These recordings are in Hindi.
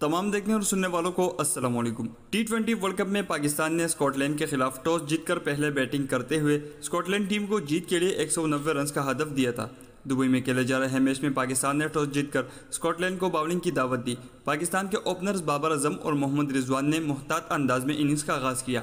तमाम देखने और सुनने वालों को Aslam T twenty world cup में पाकिस्तान ने स्कॉटलैंड के खिलाफ टॉस जीतकर पहले बैटिंग करते हुए स्कॉटलैंड टीम को जीत के लिए एक रन का हदफ दिया था दुबई में खेले जा रहे मैच में पाकिस्तान ने टॉस जीतकर स्कॉटलैंड को बॉलिंग की दावत दी पाकिस्तान के ओपनर्स बाबर अजम और मोहम्मद रिजवान ने मोहतात अंदाज में इनिंग्स का आगाज़ किया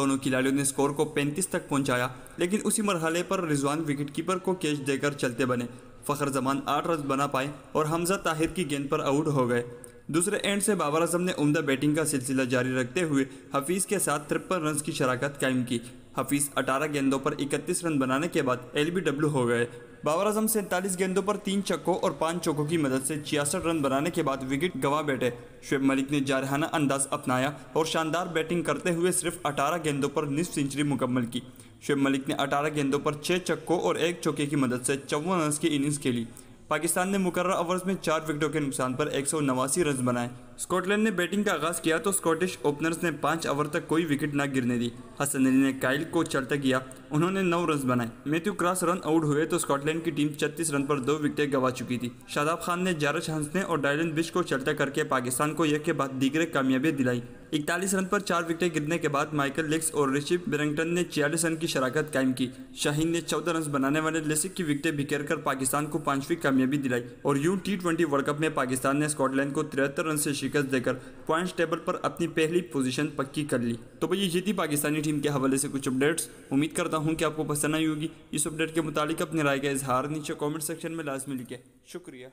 दोनों खिलाड़ियों ने स्कोर को 35 तक पहुंचाया लेकिन उसी मरहले पर रिजवान विकेटकीपर को कैच देकर चलते बने फ़खर जमान आठ रन बना पाए और हमजा ताहिर की गेंद पर आउट हो गए दूसरे एंड से बाबर आजम ने उमदा बैटिंग का सिलसिला जारी रखते हुए हफीज़ के साथ तिरपन रन की शराखत कायम की हफीज़ 18 गेंदों पर 31 रन बनाने के बाद एलबीडब्ल्यू हो गए बाबर आजम सैंतालीस गेंदों पर तीन चक्कों और पांच चौकों की मदद से छियासठ रन बनाने के बाद विकेट गंवा बैठे शुएब मलिक ने जारहाना अंदाज अपनाया और शानदार बैटिंग करते हुए सिर्फ 18 गेंदों पर निस्फ सेंचुरी मुकम्मल की शुएब मलिक ने 18 गेंदों पर छः चक्कों और एक चौके की मदद से चौवन रन की इनिंग्स खेली पाकिस्तान ने मुकर ओवर्स में चार विकेटों के नुकसान पर एक रन बनाए स्कॉटलैंड ने बैटिंग का आगाज किया तो स्कॉटिश ओपनर्स ने पाँच ओवर तक कोई विकेट न गिरने दी हसन अली ने काइल को चर्चा किया उन्होंने नौ रन बनाए मैथ्यू क्रॉस रन आउट हुए तो स्कॉटलैंड की टीम छत्तीस रन पर दो विकेटें गवा चुकी थी शादाब खान ने जारज हंसने और डायलन बिश को चलता करके पाकिस्तान को एक के बाद दीगरे कामयाबी दिलाई इकतालीस रन पर चार विकेटें गिरने के बाद माइकल लिक्स और ऋषि बेरिंगटन ने छियालीस रन की शराखत कायम की शाहीन ने चौदह रन बनाने वाले लेसिक की विकेटें बिखेर कर पाकिस्तान को पांचवी कामयाबी दिलाई और यूं टी ट्वेंटी वर्ल्ड कप में पाकिस्तान ने स्कॉटलैंड को तिहत्तर रन से शिकस्त देकर पॉइंट टेबल पर अपनी पहली पोजीशन पक्की कर ली तो भाई ये थी पाकिस्तानी टीम के हवाले से कुछ अपडेट्स उम्मीद करता हूँ कि आपको पसंद आई होगी इस अपडेट के मुतालिक अपनी राय का इजहार नीचे कॉमेंट सेक्शन में लाजमी लिखे शुक्रिया